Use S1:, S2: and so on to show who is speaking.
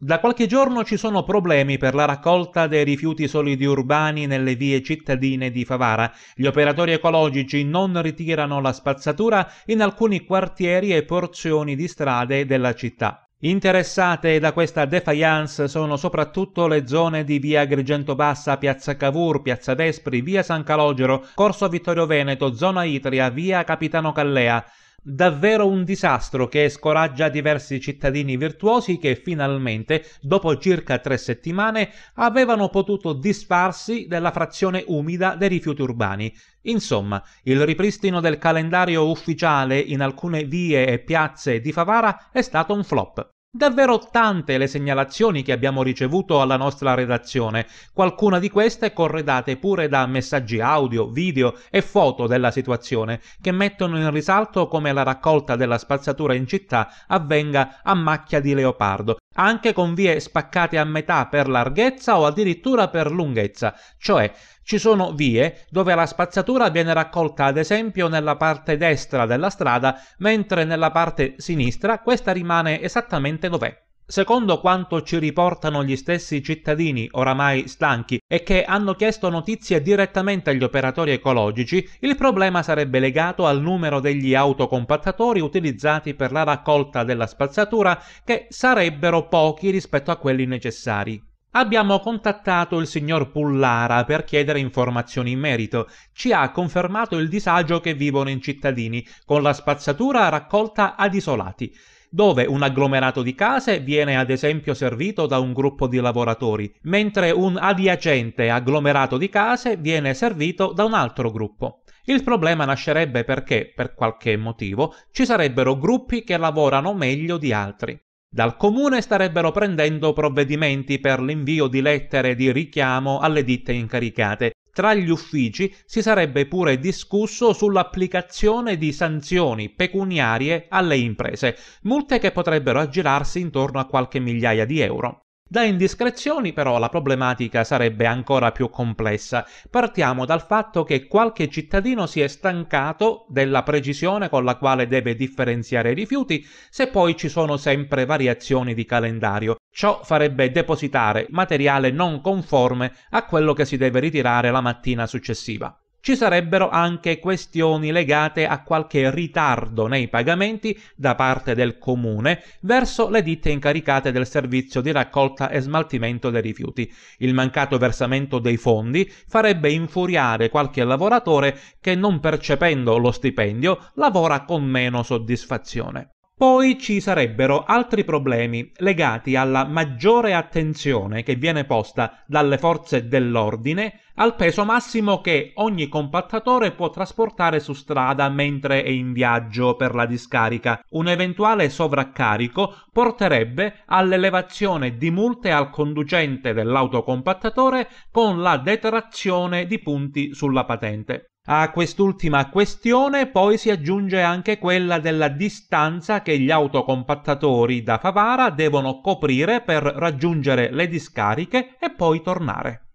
S1: Da qualche giorno ci sono problemi per la raccolta dei rifiuti solidi urbani nelle vie cittadine di Favara. Gli operatori ecologici non ritirano la spazzatura in alcuni quartieri e porzioni di strade della città. Interessate da questa defiance sono soprattutto le zone di via Agrigento Bassa, piazza Cavour, piazza Vespri, via San Calogero, corso Vittorio Veneto, zona Itria, via Capitano Callea. Davvero un disastro che scoraggia diversi cittadini virtuosi che finalmente, dopo circa tre settimane, avevano potuto disfarsi della frazione umida dei rifiuti urbani. Insomma, il ripristino del calendario ufficiale in alcune vie e piazze di Favara è stato un flop. Davvero tante le segnalazioni che abbiamo ricevuto alla nostra redazione, qualcuna di queste corredate pure da messaggi audio, video e foto della situazione, che mettono in risalto come la raccolta della spazzatura in città avvenga a macchia di leopardo, anche con vie spaccate a metà per larghezza o addirittura per lunghezza, cioè ci sono vie dove la spazzatura viene raccolta ad esempio nella parte destra della strada, mentre nella parte sinistra questa rimane esattamente dov'è. Secondo quanto ci riportano gli stessi cittadini oramai stanchi e che hanno chiesto notizie direttamente agli operatori ecologici, il problema sarebbe legato al numero degli autocompattatori utilizzati per la raccolta della spazzatura, che sarebbero pochi rispetto a quelli necessari. Abbiamo contattato il signor Pullara per chiedere informazioni in merito. Ci ha confermato il disagio che vivono i cittadini con la spazzatura raccolta ad isolati dove un agglomerato di case viene ad esempio servito da un gruppo di lavoratori, mentre un adiacente agglomerato di case viene servito da un altro gruppo. Il problema nascerebbe perché, per qualche motivo, ci sarebbero gruppi che lavorano meglio di altri. Dal comune starebbero prendendo provvedimenti per l'invio di lettere di richiamo alle ditte incaricate, tra gli uffici si sarebbe pure discusso sull'applicazione di sanzioni pecuniarie alle imprese, multe che potrebbero aggirarsi intorno a qualche migliaia di euro. Da indiscrezioni però la problematica sarebbe ancora più complessa. Partiamo dal fatto che qualche cittadino si è stancato della precisione con la quale deve differenziare i rifiuti se poi ci sono sempre variazioni di calendario. Ciò farebbe depositare materiale non conforme a quello che si deve ritirare la mattina successiva. Ci sarebbero anche questioni legate a qualche ritardo nei pagamenti da parte del comune verso le ditte incaricate del servizio di raccolta e smaltimento dei rifiuti. Il mancato versamento dei fondi farebbe infuriare qualche lavoratore che non percependo lo stipendio lavora con meno soddisfazione. Poi ci sarebbero altri problemi legati alla maggiore attenzione che viene posta dalle forze dell'ordine al peso massimo che ogni compattatore può trasportare su strada mentre è in viaggio per la discarica. Un eventuale sovraccarico porterebbe all'elevazione di multe al conducente dell'autocompattatore con la detrazione di punti sulla patente. A quest'ultima questione poi si aggiunge anche quella della distanza che gli autocompattatori da Favara devono coprire per raggiungere le discariche e poi tornare.